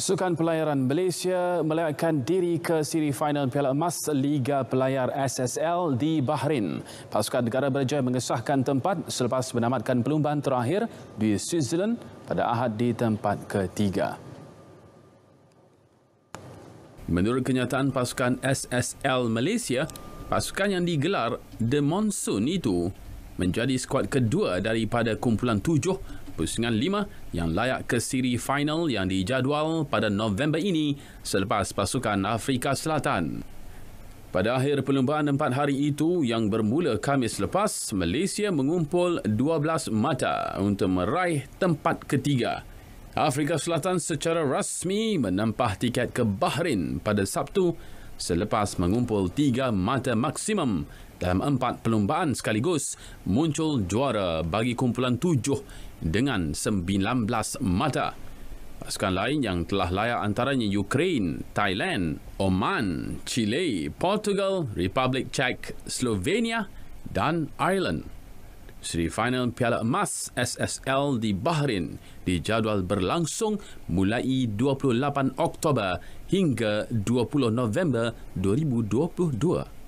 Sukan Pelayaran Malaysia melewatkan diri ke siri final Piala Emas Liga Pelayar SSL di Bahrain. Pasukan negara berjaya mengesahkan tempat selepas menamatkan perlumbaan terakhir di Switzerland pada Ahad di tempat ketiga. Menurut kenyataan pasukan SSL Malaysia, pasukan yang digelar The Monsoon itu menjadi skuad kedua daripada kumpulan tujuh pusingan 5 yang layak ke siri final yang dijadual pada November ini selepas pasukan Afrika Selatan. Pada akhir perlumbaan empat hari itu yang bermula Khamis lepas, Malaysia mengumpul 12 mata untuk meraih tempat ketiga. Afrika Selatan secara rasmi menempah tiket ke Bahrain pada Sabtu selepas mengumpul tiga mata maksimum dalam empat perlumbaan sekaligus muncul juara bagi kumpulan tujuh dengan 19 mata. Pasukan lain yang telah layak antaranya Ukraine, Thailand, Oman, Chile, Portugal, Republik Czech, Slovenia dan Ireland. Seri final Piala Emas SSL di Bahrain dijadual berlangsung mulai 28 Oktober hingga 20 November 2022.